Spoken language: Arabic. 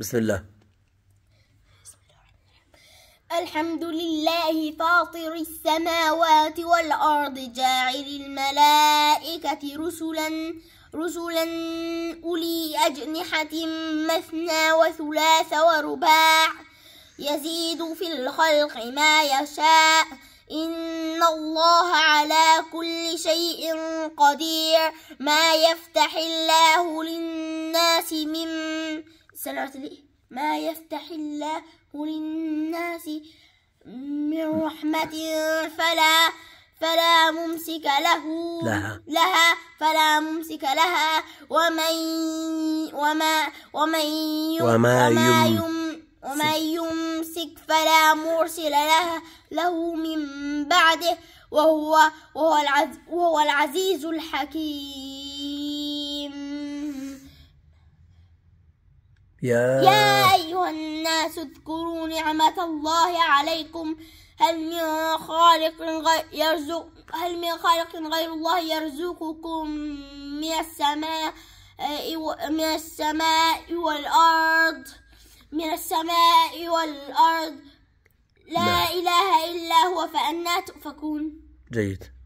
بسم الله الحمد لله فاطر السماوات والأرض جاعل الملائكة رسلا رسلا أولي أجنحة مثنى وثلاث ورباع يزيد في الخلق ما يشاء إن الله على كل شيء قدير ما يفتح الله للناس من سلعة ما يفتح الله للناس من رحمة فلا فلا ممسك له لها, لها فلا ممسك لها ومن وما ومن يم وما, يم, يم ومن يمسك فلا مرسل له له من بعده وهو وهو العزيز الحكيم يا, يا أيها الناس اذكروا نعمة الله عليكم هل من خالق يرزق هل من خالق غير الله يرزقكم من السماء آه، من السماء والأرض من السماء والأرض لا, لا إله إلا هو فأنا تؤفكون جيد